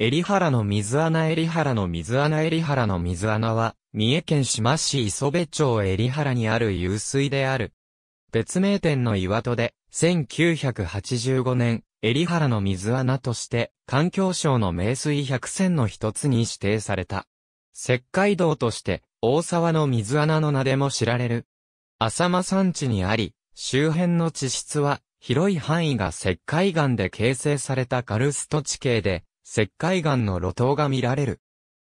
エリハラの水穴エリハラの水穴エリハラの水穴は、三重県島市磯部町エリハラにある湧水である。別名店の岩戸で、1985年、エリハラの水穴として、環境省の名水百選の一つに指定された。石灰道として、大沢の水穴の名でも知られる。浅間山地にあり、周辺の地質は、広い範囲が石灰岩で形成されたカルスト地形で、石灰岩の露頭が見られる。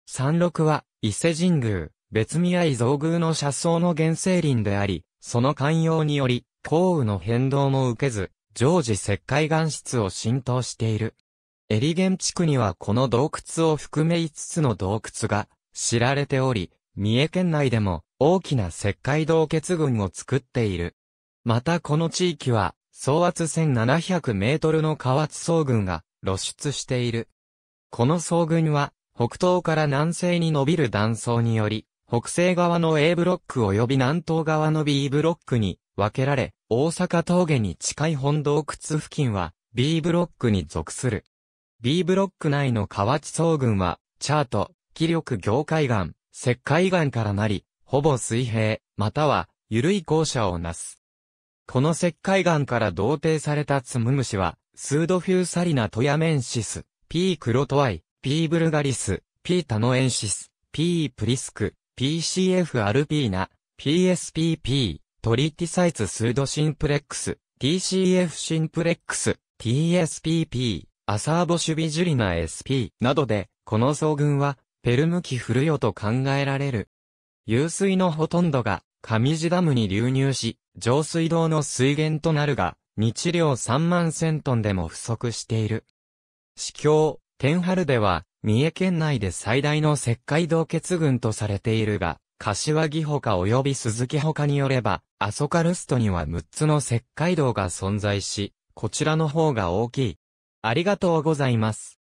山麓は、伊勢神宮、別宮伊蔵宮の車窓の原生林であり、その寛容により、降雨の変動も受けず、常時石灰岩質を浸透している。エリゲン地区にはこの洞窟を含め5つの洞窟が知られており、三重県内でも大きな石灰洞結群を作っている。またこの地域は、総圧1700メートルの河津層群が露出している。この層群は、北東から南西に伸びる断層により、北西側の A ブロック及び南東側の B ブロックに分けられ、大阪峠に近い本洞窟付近は B ブロックに属する。B ブロック内の河内層群は、チャート、気力業界岩、石灰岩からなり、ほぼ水平、または、緩い校舎をなす。この石灰岩から同定されたツムムシは、スードフューサリナトヤメンシス。P クロトワイ、P ブルガリス、P タノエンシス、P プリスク、PCF アルピーナ、PSPP、トリティサイツスードシンプレックス、TCF シンプレックス、TSPP、アサーボシュビジュリナ SP などで、この総群は、ペルムフ古よと考えられる。湧水のほとんどが、上地ダムに流入し、上水道の水源となるが、日量3万千トンでも不足している。司境、天春では、三重県内で最大の石灰洞結群とされているが、柏木ほか及び鈴木ほかによれば、アソカルストには6つの石灰洞が存在し、こちらの方が大きい。ありがとうございます。